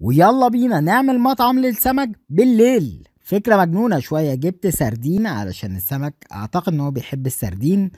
ويلا بينا نعمل مطعم للسمك بالليل فكرة مجنونة شوية جبت سردين علشان السمك أعتقد إن هو بيحب السردين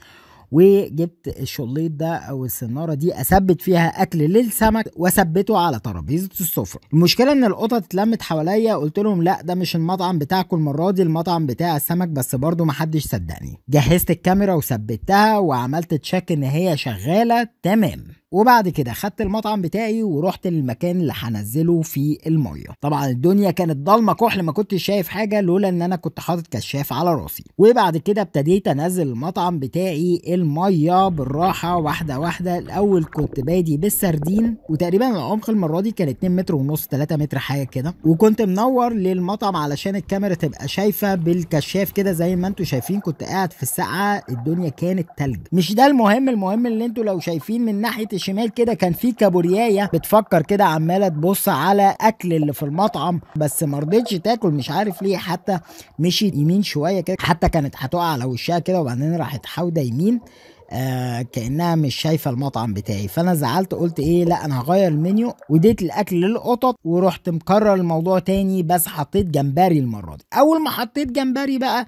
وجبت الشليط ده او السناره دي اثبت فيها اكل للسمك واثبته على ترابيزه السفره المشكله ان القطط اتلمت حواليا قلت لهم لا ده مش المطعم بتاعكم المره دي المطعم بتاع السمك بس برضه محدش صدقني جهزت الكاميرا وثبتها وعملت تشيك ان هي شغاله تمام وبعد كده خدت المطعم بتاعي ورحت للمكان اللي هنزله في الميه طبعا الدنيا كانت ضلمه كحل ما كنتش شايف حاجه لولا ان انا كنت حاطط كشاف على راسي وبعد كده ابتديت انزل المطعم بتاعي الميه بالراحه واحده واحده الاول كنت بادي بالسردين وتقريبا العمق المره دي كان 2 متر ونص 3 متر حاجه كده وكنت منور للمطعم علشان الكاميرا تبقى شايفه بالكشاف كده زي ما انتم شايفين كنت قاعد في السقعه الدنيا كانت تلج مش ده المهم المهم اللي انتم لو شايفين من ناحيه الشمال كده كان في كابوريايه بتفكر كده عماله تبص على اكل اللي في المطعم بس ما رضتش تاكل مش عارف ليه حتى مشيت يمين شويه كده حتى كانت هتقع على وشها كده وبعدين راحت حاوده يمين آه كانها مش شايفه المطعم بتاعي فانا زعلت قلت ايه لا انا هغير المنيو وديت الاكل للقطط ورحت مكرر الموضوع تاني بس حطيت جمبري المره دي اول ما حطيت جمبري بقى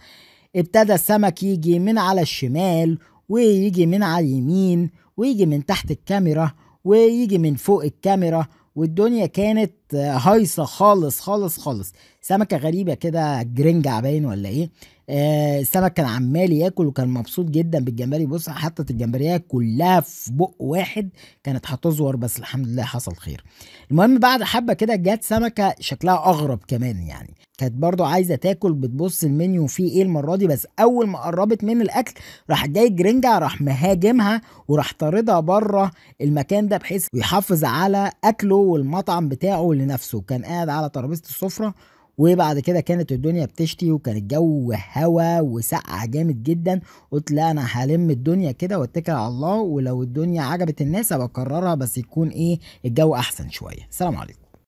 ابتدى السمك يجي من على الشمال ويجي من على اليمين ويجي من تحت الكاميرا ويجي من فوق الكاميرا والدنيا كانت هايصه خالص خالص خالص سمكه غريبه كده جرينجا باين ولا ايه آه السمك كان عمال ياكل وكان مبسوط جدا بالجمبري بص حطت الجمبريه كلها في بق واحد كانت هتزور بس الحمد لله حصل خير المهم بعد حبه كده جت سمكه شكلها اغرب كمان يعني كانت برضه عايزه تاكل بتبص المنيو فيه ايه المره دي بس اول ما قربت من الاكل راح جاي جرينجا راح مهاجمها وراح طاردها بره المكان ده بحيث يحافظ على اكله والمطعم بتاعه لنفسه كان قاعد على ترابيزه السفره وبعد كده كانت الدنيا بتشتي وكان الجو هوا وسقع جامد جدا قلت لا انا هلم الدنيا كده واتكل على الله ولو الدنيا عجبت الناس ابقى اكررها بس يكون ايه الجو احسن شويه سلام عليكم